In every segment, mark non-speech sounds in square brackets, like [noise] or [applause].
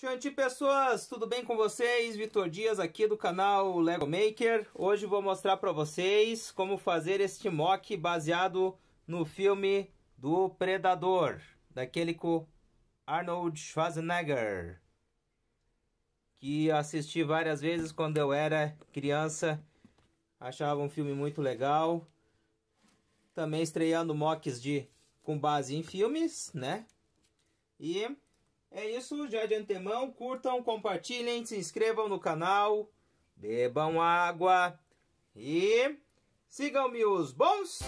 Xanti pessoas, tudo bem com vocês? Vitor Dias aqui do canal Lego Maker. Hoje vou mostrar para vocês como fazer este mock baseado no filme do Predador, daquele com Arnold Schwarzenegger, que assisti várias vezes quando eu era criança, achava um filme muito legal. Também estreando mocks de com base em filmes, né? E é isso, já de antemão, curtam, compartilhem, se inscrevam no canal, bebam água e sigam-me os bons.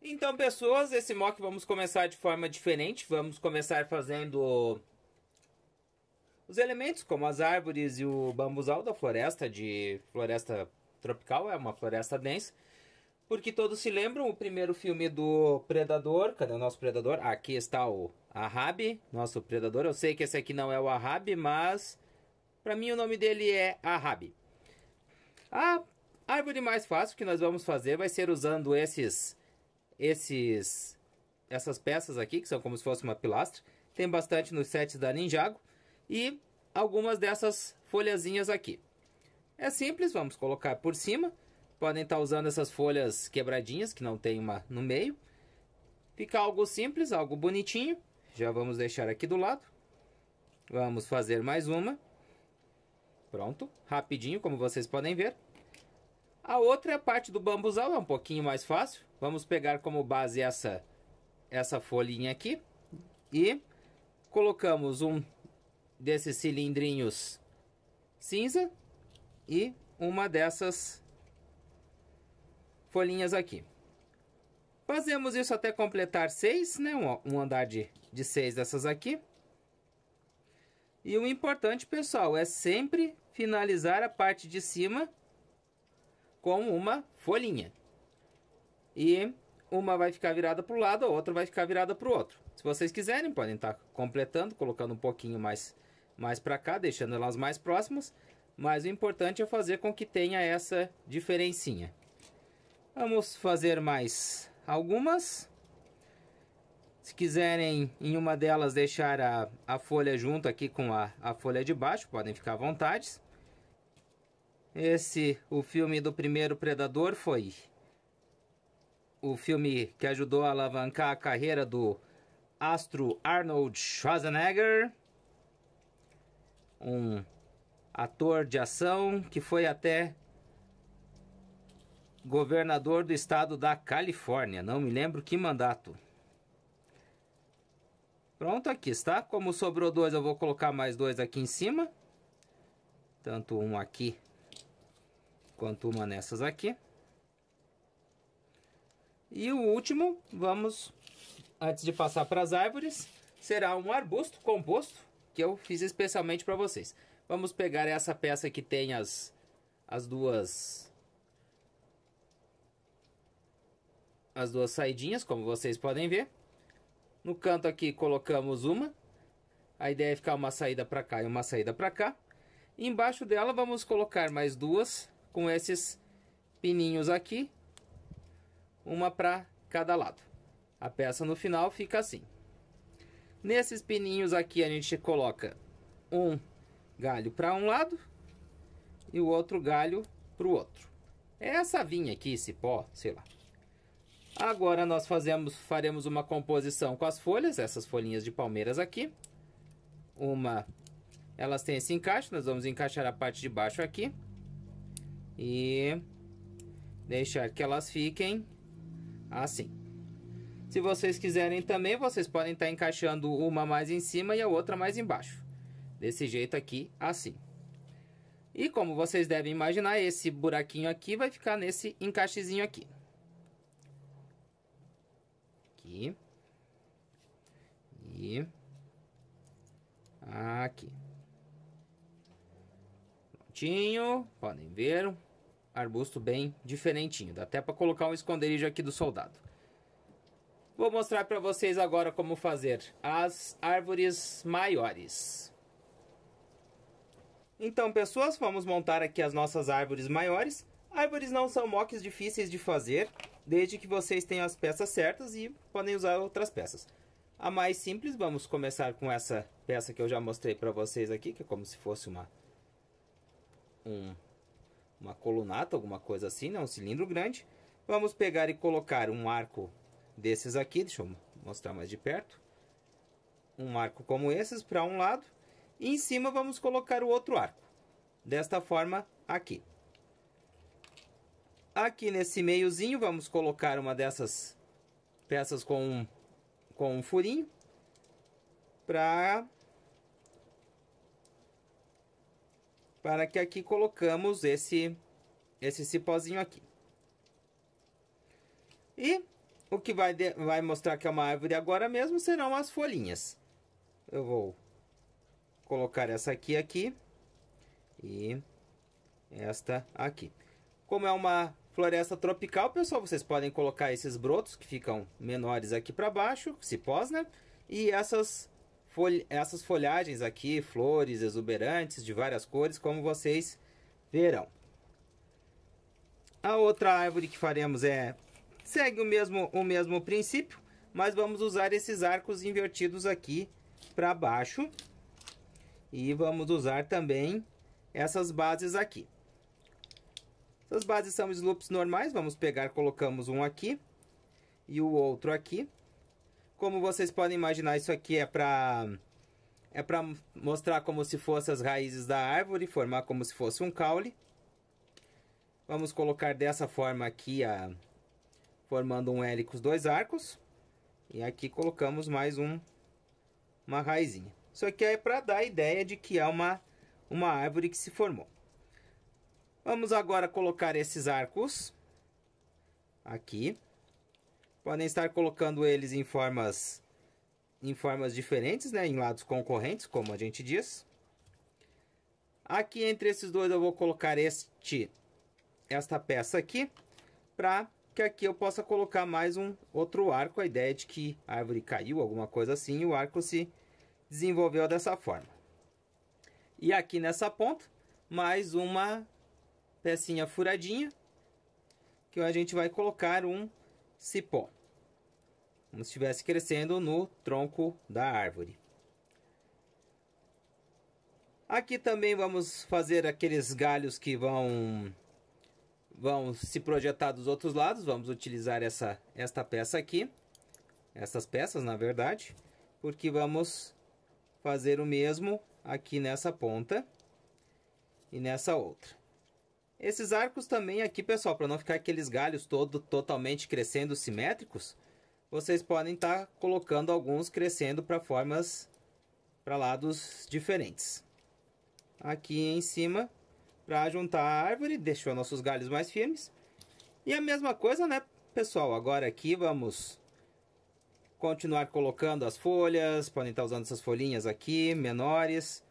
Então, pessoas, esse mock vamos começar de forma diferente. Vamos começar fazendo os elementos, como as árvores e o bambuzal da floresta, de floresta tropical, é uma floresta densa. Porque todos se lembram o primeiro filme do Predador. Cadê o nosso Predador? Aqui está o Arabi, nosso Predador. Eu sei que esse aqui não é o Arabi, mas para mim o nome dele é Arabi. A árvore mais fácil que nós vamos fazer vai ser usando esses, esses, essas peças aqui, que são como se fosse uma pilastra. Tem bastante nos sets da Ninjago e algumas dessas folhazinhas aqui. É simples, vamos colocar por cima. Podem estar tá usando essas folhas quebradinhas, que não tem uma no meio. Fica algo simples, algo bonitinho. Já vamos deixar aqui do lado. Vamos fazer mais uma. Pronto, rapidinho, como vocês podem ver. A outra é a parte do bambuzal, é um pouquinho mais fácil. Vamos pegar como base essa, essa folhinha aqui. E colocamos um desses cilindrinhos cinza e uma dessas folhinhas aqui. Fazemos isso até completar seis, né? Um, andar de, de seis dessas aqui. E o importante, pessoal, é sempre finalizar a parte de cima com uma folhinha. E uma vai ficar virada para o lado, a outra vai ficar virada para o outro. Se vocês quiserem, podem estar tá completando, colocando um pouquinho mais mais para cá, deixando elas mais próximas. Mas o importante é fazer com que tenha essa diferencinha. Vamos fazer mais algumas. Se quiserem em uma delas deixar a, a folha junto aqui com a, a folha de baixo, podem ficar à vontade. Esse, o filme do primeiro Predador foi o filme que ajudou a alavancar a carreira do astro Arnold Schwarzenegger um ator de ação que foi até governador do estado da Califórnia, não me lembro que mandato. Pronto, aqui está. Como sobrou dois, eu vou colocar mais dois aqui em cima. Tanto um aqui, quanto uma nessas aqui. E o último, vamos, antes de passar para as árvores, será um arbusto composto que eu fiz especialmente para vocês. Vamos pegar essa peça que tem as, as duas... As duas saidinhas, como vocês podem ver. No canto aqui colocamos uma. A ideia é ficar uma saída para cá e uma saída para cá. E embaixo dela vamos colocar mais duas com esses pininhos aqui. Uma para cada lado. A peça no final fica assim. Nesses pininhos aqui a gente coloca um galho para um lado e o outro galho para o outro. É essa vinha aqui, esse pó sei lá. Agora nós fazemos, faremos uma composição com as folhas, essas folhinhas de palmeiras aqui. Uma, elas têm esse encaixe, nós vamos encaixar a parte de baixo aqui. E deixar que elas fiquem assim. Se vocês quiserem também, vocês podem estar tá encaixando uma mais em cima e a outra mais embaixo. Desse jeito aqui, assim. E como vocês devem imaginar, esse buraquinho aqui vai ficar nesse encaixezinho aqui. Aqui. E... Aqui. Prontinho. Podem ver. Arbusto bem diferentinho. Dá até para colocar um esconderijo aqui do soldado. Vou mostrar para vocês agora como fazer as árvores maiores. Então, pessoas, vamos montar aqui as nossas árvores maiores. Árvores não são mocks difíceis de fazer, desde que vocês tenham as peças certas e podem usar outras peças. A mais simples, vamos começar com essa peça que eu já mostrei para vocês aqui, que é como se fosse uma, um, uma colunata, alguma coisa assim, né? um cilindro grande. Vamos pegar e colocar um arco desses aqui, deixa eu mostrar mais de perto. Um arco como esses para um lado e em cima vamos colocar o outro arco. Desta forma aqui. Aqui nesse meiozinho vamos colocar uma dessas peças com com um furinho para para que aqui colocamos esse esse cipózinho aqui. E o que vai, de, vai mostrar que é uma árvore agora mesmo serão as folhinhas. Eu vou colocar essa aqui aqui e esta aqui. Como é uma floresta tropical, pessoal, vocês podem colocar esses brotos que ficam menores aqui para baixo, cipós, né? E essas, folha, essas folhagens aqui, flores exuberantes de várias cores, como vocês verão. A outra árvore que faremos é Segue o mesmo, o mesmo princípio, mas vamos usar esses arcos invertidos aqui para baixo. E vamos usar também essas bases aqui. Essas bases são slopes normais, vamos pegar, colocamos um aqui e o outro aqui. Como vocês podem imaginar, isso aqui é para é para mostrar como se fossem as raízes da árvore, formar como se fosse um caule. Vamos colocar dessa forma aqui a formando um L com os dois arcos. E aqui colocamos mais um, uma raizinha. Isso aqui é para dar a ideia de que é uma, uma árvore que se formou. Vamos agora colocar esses arcos aqui. Podem estar colocando eles em formas, em formas diferentes, né? em lados concorrentes, como a gente diz. Aqui entre esses dois eu vou colocar este, esta peça aqui para que aqui eu possa colocar mais um outro arco. A ideia é de que a árvore caiu, alguma coisa assim, e o arco se desenvolveu dessa forma. E aqui nessa ponta, mais uma pecinha furadinha, que a gente vai colocar um cipó. Como se estivesse crescendo no tronco da árvore. Aqui também vamos fazer aqueles galhos que vão vão se projetar dos outros lados. Vamos utilizar essa, esta peça aqui. Essas peças, na verdade. Porque vamos fazer o mesmo aqui nessa ponta e nessa outra. Esses arcos também aqui, pessoal, para não ficar aqueles galhos todo totalmente crescendo simétricos, vocês podem estar tá colocando alguns crescendo para formas para lados diferentes. Aqui em cima para juntar a árvore, deixou nossos galhos mais firmes. E a mesma coisa, né, pessoal? Agora aqui vamos continuar colocando as folhas, podem estar usando essas folhinhas aqui, menores.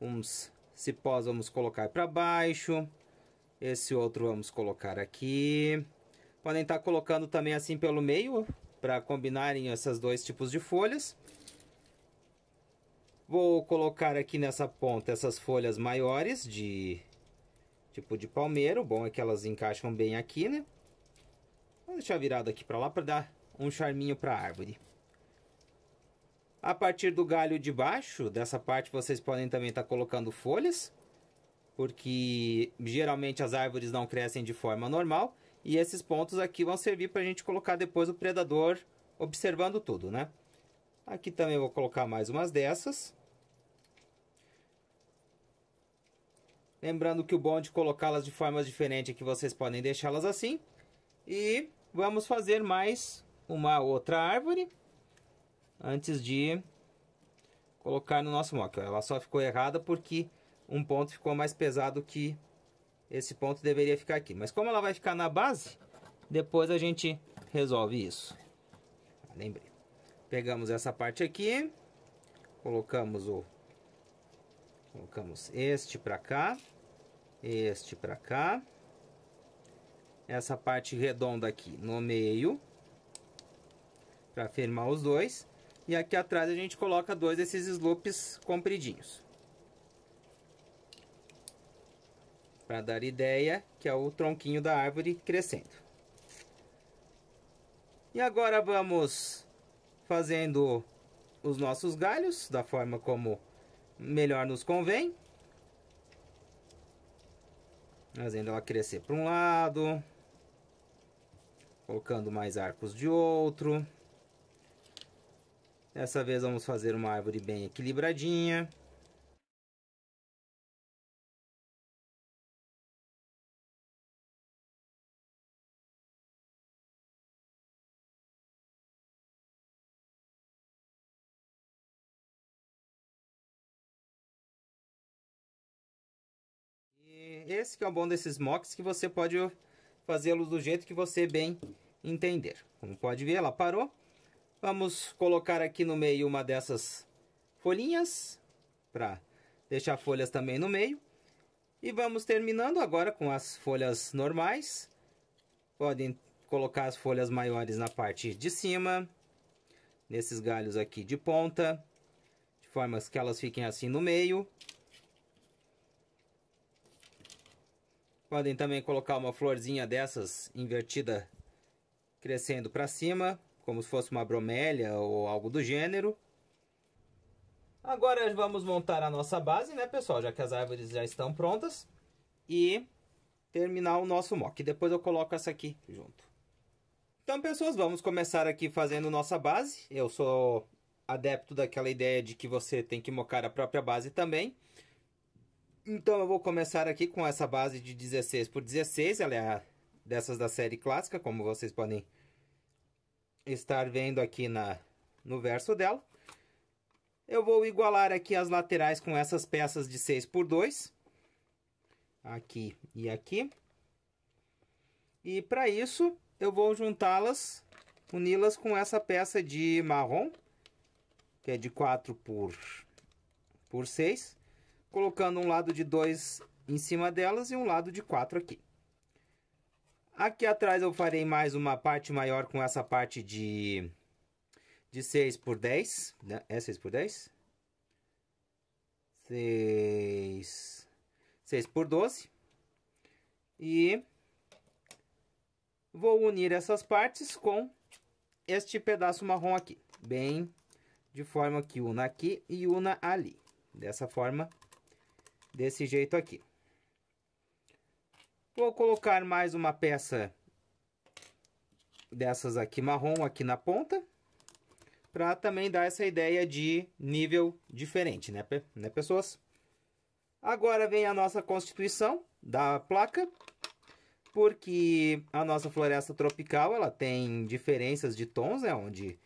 Uns cipós vamos colocar para baixo, esse outro vamos colocar aqui. Podem estar colocando também assim pelo meio, para combinarem esses dois tipos de folhas. Vou colocar aqui nessa ponta essas folhas maiores de tipo de palmeiro. Bom é que elas encaixam bem aqui, né? Vou deixar virado aqui para lá para dar um charminho para a árvore. A partir do galho de baixo, dessa parte vocês podem também estar tá colocando folhas, porque geralmente as árvores não crescem de forma normal, e esses pontos aqui vão servir para a gente colocar depois o predador observando tudo, né? Aqui também vou colocar mais umas dessas. Lembrando que o bom é de colocá-las de formas diferentes é que vocês podem deixá-las assim. E vamos fazer mais uma outra árvore antes de colocar no nosso mock. Ela só ficou errada porque um ponto ficou mais pesado que esse ponto deveria ficar aqui. Mas como ela vai ficar na base, depois a gente resolve isso. Lembrei. Pegamos essa parte aqui, colocamos o colocamos este para cá este para cá, essa parte redonda aqui no meio, para firmar os dois, e aqui atrás a gente coloca dois desses slopes compridinhos. Para dar ideia que é o tronquinho da árvore crescendo. E agora vamos fazendo os nossos galhos da forma como melhor nos convém. Fazendo ela crescer para um lado. Colocando mais arcos de outro. Dessa vez vamos fazer uma árvore bem equilibradinha. Esse que é o bom desses mocks, que você pode fazê-los do jeito que você bem entender. Como pode ver, ela parou. Vamos colocar aqui no meio uma dessas folhinhas, para deixar folhas também no meio. E vamos terminando agora com as folhas normais. Podem colocar as folhas maiores na parte de cima, nesses galhos aqui de ponta, de forma que elas fiquem assim no meio. Podem também colocar uma florzinha dessas invertida crescendo para cima, como se fosse uma bromélia ou algo do gênero. Agora vamos montar a nossa base, né, pessoal? Já que as árvores já estão prontas. E terminar o nosso mock. Depois eu coloco essa aqui junto. Então, pessoas, vamos começar aqui fazendo nossa base. Eu sou adepto daquela ideia de que você tem que mocar a própria base também. Então eu vou começar aqui com essa base de 16 por 16, ela é a, dessas da série clássica, como vocês podem estar vendo aqui na, no verso dela. Eu vou igualar aqui as laterais com essas peças de 6 por 2, aqui e aqui. E para isso eu vou juntá-las, uni-las com essa peça de marrom, que é de 4 por, por 6 colocando um lado de 2 em cima delas e um lado de 4 aqui. Aqui atrás eu farei mais uma parte maior com essa parte de, de 6 por 10, né? é 6 por 10? 6, 6 por 12. E vou unir essas partes com este pedaço marrom aqui, bem de forma que una aqui e una ali. Dessa forma, desse jeito aqui. Vou colocar mais uma peça dessas aqui marrom aqui na ponta, para também dar essa ideia de nível diferente, né, né pessoas? Agora vem a nossa constituição da placa, porque a nossa floresta tropical, ela tem diferenças de tons, né, onde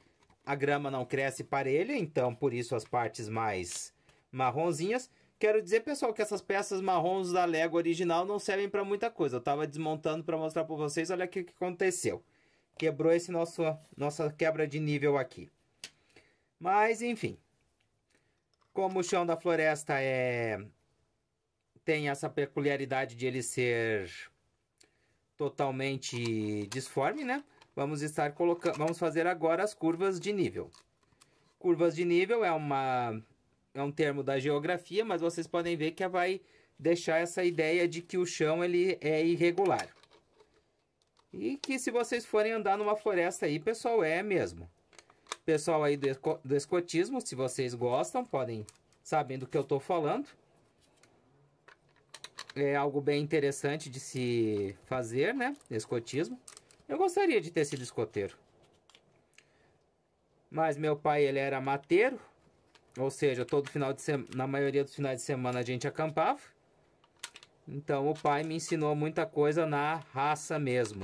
a grama não cresce parelha, então por isso as partes mais marronzinhas, Quero dizer, pessoal, que essas peças marrons da Lego original não servem para muita coisa. Eu tava desmontando para mostrar para vocês, olha o que, que aconteceu. Quebrou esse nosso nossa quebra de nível aqui. Mas, enfim. Como o chão da floresta é tem essa peculiaridade de ele ser totalmente disforme, né? Vamos estar colocando, vamos fazer agora as curvas de nível. Curvas de nível é uma é um termo da geografia, mas vocês podem ver que vai deixar essa ideia de que o chão ele é irregular. E que se vocês forem andar numa floresta aí, pessoal, é mesmo. Pessoal aí do, escotismo, se vocês gostam, podem sabendo do que eu estou falando. É algo bem interessante de se fazer, né? Escotismo. Eu gostaria de ter sido escoteiro. Mas meu pai, ele era mateiro, ou seja, todo final de semana, na maioria dos finais de semana a gente acampava. Então o pai me ensinou muita coisa na raça mesmo.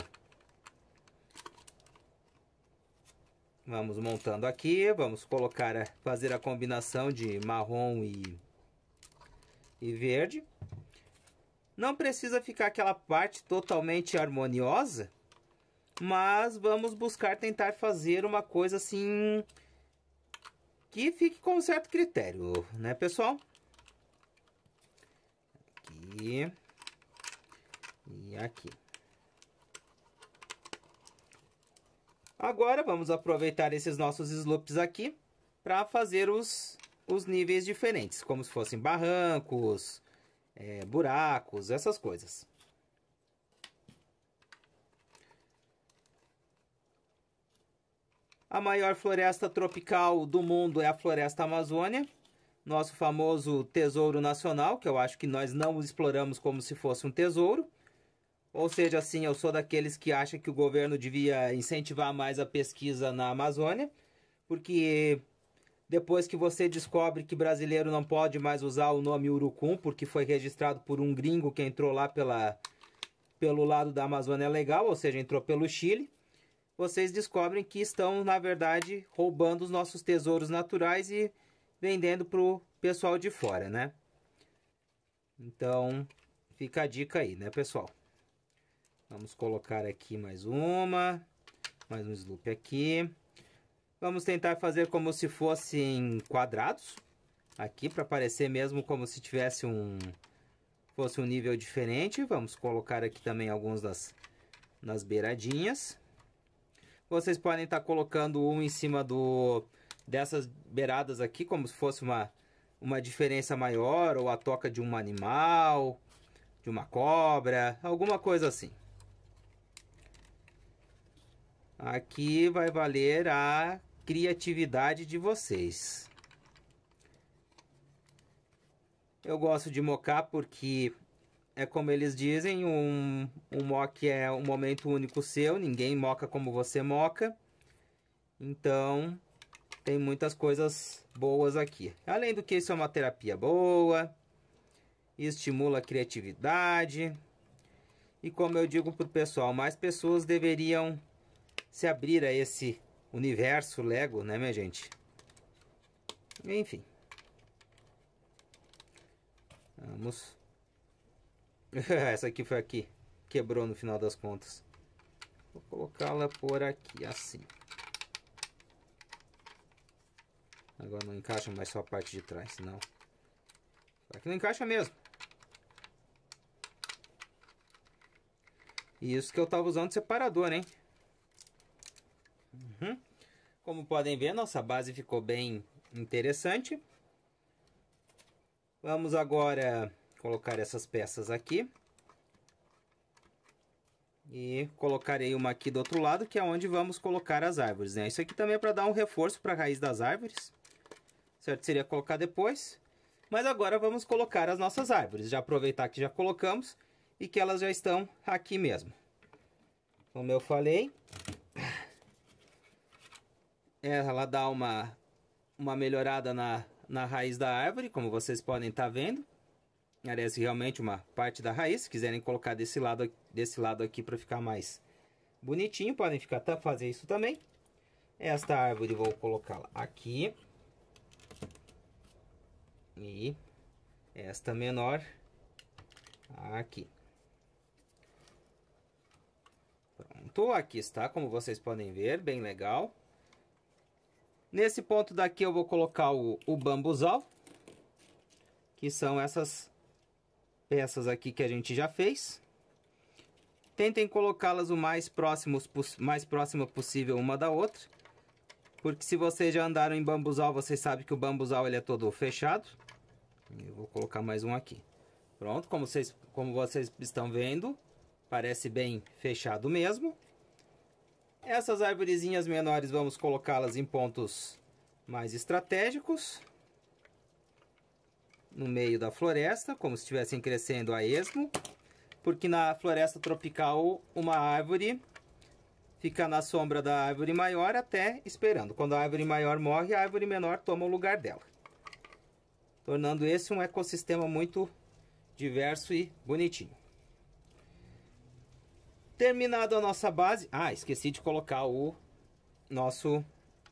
Vamos montando aqui, vamos colocar, fazer a combinação de marrom e, e verde. Não precisa ficar aquela parte totalmente harmoniosa, mas vamos buscar tentar fazer uma coisa assim aqui fique com certo critério, né, pessoal? Aqui. E aqui. Agora, vamos aproveitar esses nossos slopes aqui para fazer os, os níveis diferentes, como se fossem barrancos, é, buracos, essas coisas. A maior floresta tropical do mundo é a Floresta Amazônia, nosso famoso tesouro nacional, que eu acho que nós não exploramos como se fosse um tesouro. Ou seja, assim, eu sou daqueles que acham que o governo devia incentivar mais a pesquisa na Amazônia, porque depois que você descobre que brasileiro não pode mais usar o nome Urucum, porque foi registrado por um gringo que entrou lá pela, pelo lado da Amazônia Legal, ou seja, entrou pelo Chile vocês descobrem que estão, na verdade, roubando os nossos tesouros naturais e vendendo para o pessoal de fora, né? Então, fica a dica aí, né, pessoal? Vamos colocar aqui mais uma, mais um sloop aqui. Vamos tentar fazer como se fossem quadrados, aqui, para parecer mesmo como se tivesse um... fosse um nível diferente. Vamos colocar aqui também alguns das, nas beiradinhas. Vocês podem estar tá colocando um em cima do dessas beiradas aqui, como se fosse uma, uma diferença maior, ou a toca de um animal, de uma cobra, alguma coisa assim. Aqui vai valer a criatividade de vocês. Eu gosto de mocar porque é como eles dizem, um, um mock é um momento único seu, ninguém moca como você moca. Então, tem muitas coisas boas aqui. Além do que isso é uma terapia boa, estimula a criatividade. E como eu digo para o pessoal, mais pessoas deveriam se abrir a esse universo Lego, né minha gente? Enfim. Vamos [laughs] Essa aqui foi aqui. Quebrou no final das contas. Vou colocá-la por aqui, assim. Agora não encaixa mais só a parte de trás, não. Aqui não encaixa mesmo. E isso que eu tava usando separador, hein? Uhum. Como podem ver, nossa base ficou bem interessante. Vamos agora colocar essas peças aqui. E colocarei uma aqui do outro lado, que é onde vamos colocar as árvores, né? Isso aqui também é para dar um reforço para a raiz das árvores. Certo? Seria colocar depois. Mas agora vamos colocar as nossas árvores. Já aproveitar que já colocamos e que elas já estão aqui mesmo. Como eu falei, ela dá uma, uma melhorada na, na raiz da árvore, como vocês podem estar tá vendo. Aliás, realmente uma parte da raiz, se quiserem colocar desse lado, desse lado aqui para ficar mais bonitinho, podem ficar até fazer isso também. É esta árvore vou colocá-la aqui. E esta menor aqui. Pronto, aqui está, como vocês podem ver, bem legal. Nesse ponto daqui eu vou colocar o, o bambuzal, que são essas peças aqui que a gente já fez. Tentem colocá-las o mais, próximos, mais próxima possível uma da outra. Porque se vocês já andaram em bambuzal, vocês sabem que o bambuzal ele é todo fechado. Eu vou colocar mais um aqui. Pronto, como vocês, como vocês estão vendo, parece bem fechado mesmo. Essas árvorezinhas menores vamos colocá-las em pontos mais estratégicos no meio da floresta, como se estivessem crescendo a esmo, porque na floresta tropical uma árvore fica na sombra da árvore maior até esperando. Quando a árvore maior morre, a árvore menor toma o lugar dela, tornando esse um ecossistema muito diverso e bonitinho. Terminado a nossa base... Ah, esqueci de colocar o nosso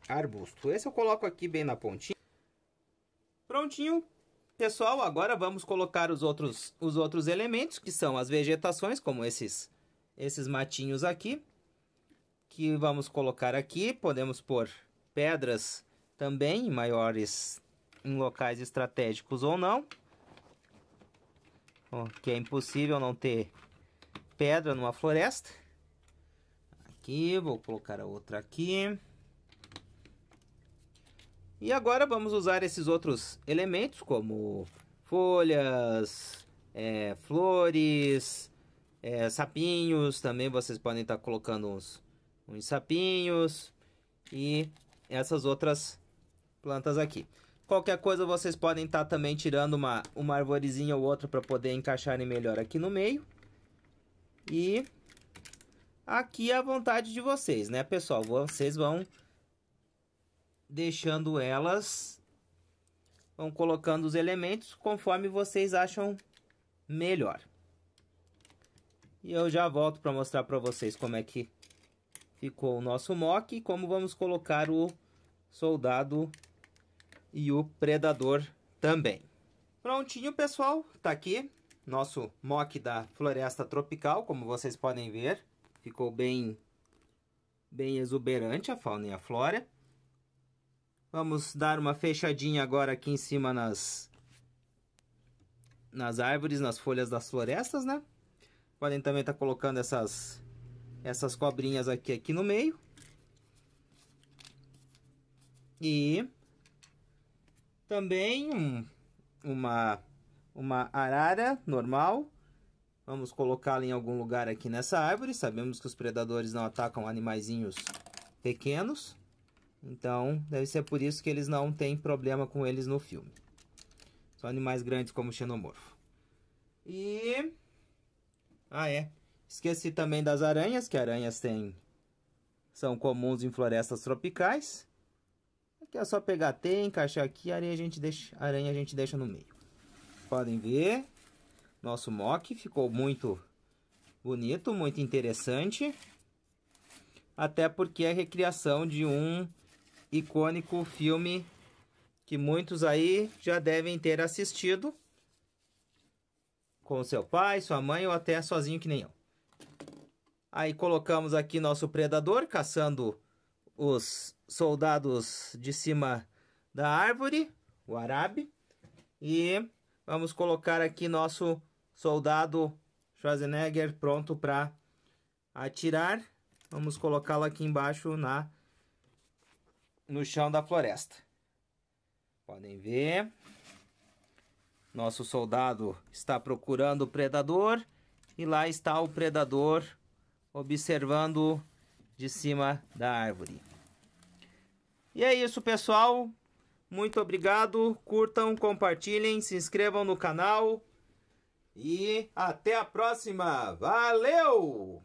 arbusto. Esse eu coloco aqui bem na pontinha. Prontinho Pessoal, agora vamos colocar os outros, os outros elementos, que são as vegetações, como esses, esses matinhos aqui. Que vamos colocar aqui, podemos pôr pedras também, em maiores, em locais estratégicos ou não. que é impossível não ter pedra numa floresta. Aqui, vou colocar a outra aqui. E agora vamos usar esses outros elementos, como folhas, é, flores, é, sapinhos. Também vocês podem estar colocando uns, uns sapinhos e essas outras plantas aqui. Qualquer coisa vocês podem estar também tirando uma, uma arvorezinha ou outra para poder encaixarem melhor aqui no meio. E aqui é a vontade de vocês, né, pessoal? Vocês vão deixando elas, vão colocando os elementos conforme vocês acham melhor. E eu já volto para mostrar para vocês como é que ficou o nosso mock e como vamos colocar o soldado e o predador também. Prontinho, pessoal, tá aqui nosso mock da floresta tropical, como vocês podem ver, ficou bem bem exuberante a fauna e a flora. Vamos dar uma fechadinha agora aqui em cima nas, nas árvores, nas folhas das florestas, né? Podem também estar tá colocando essas, essas cobrinhas aqui, aqui no meio. E também um, uma, uma arara normal. Vamos colocá-la em algum lugar aqui nessa árvore. Sabemos que os predadores não atacam animaizinhos pequenos. Então, deve ser por isso que eles não têm problema com eles no filme. São animais grandes como o xenomorfo. E... Ah, é. Esqueci também das aranhas, que aranhas têm... São comuns em florestas tropicais. Aqui é só pegar T, encaixar aqui, aranha a gente deixa, aranha a gente deixa no meio. Podem ver, nosso mock ficou muito bonito, muito interessante. Até porque é a recriação de um icônico filme que muitos aí já devem ter assistido com seu pai, sua mãe ou até sozinho que nem eu. Aí colocamos aqui nosso predador caçando os soldados de cima da árvore, o Arabe. E vamos colocar aqui nosso soldado Schwarzenegger pronto para atirar. Vamos colocá-lo aqui embaixo na no chão da floresta. Podem ver. Nosso soldado está procurando o predador e lá está o predador observando de cima da árvore. E é isso, pessoal. Muito obrigado. Curtam, compartilhem, se inscrevam no canal. E até a próxima. Valeu!